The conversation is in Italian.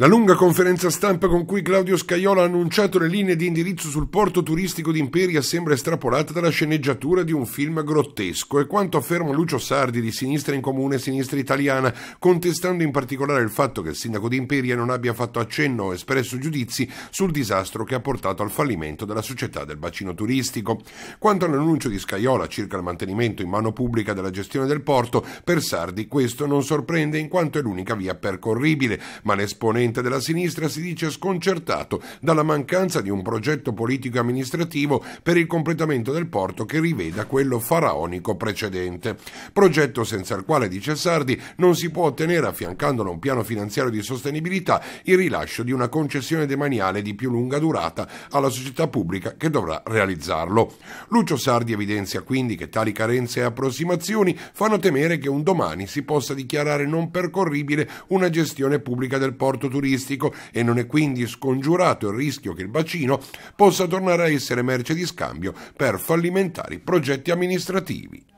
La lunga conferenza stampa con cui Claudio Scaiola ha annunciato le linee di indirizzo sul porto turistico di Imperia sembra estrapolata dalla sceneggiatura di un film grottesco e quanto afferma Lucio Sardi di Sinistra in Comune e Sinistra Italiana, contestando in particolare il fatto che il sindaco di Imperia non abbia fatto accenno o espresso giudizi sul disastro che ha portato al fallimento della società del bacino turistico. Quanto all'annuncio di Scaiola circa il mantenimento in mano pubblica della gestione del porto, per Sardi questo non sorprende in quanto è l'unica via percorribile, ma l'esponente esponente della sinistra si dice sconcertato dalla mancanza di un progetto politico-amministrativo per il completamento del porto che riveda quello faraonico precedente. Progetto senza il quale, dice Sardi, non si può ottenere, affiancandolo a un piano finanziario di sostenibilità, il rilascio di una concessione demaniale di più lunga durata alla società pubblica che dovrà realizzarlo. Lucio Sardi evidenzia quindi che tali carenze e approssimazioni fanno temere che un domani si possa dichiarare non percorribile una gestione pubblica del porto turistico turistico e non è quindi scongiurato il rischio che il bacino possa tornare a essere merce di scambio per fallimentari progetti amministrativi.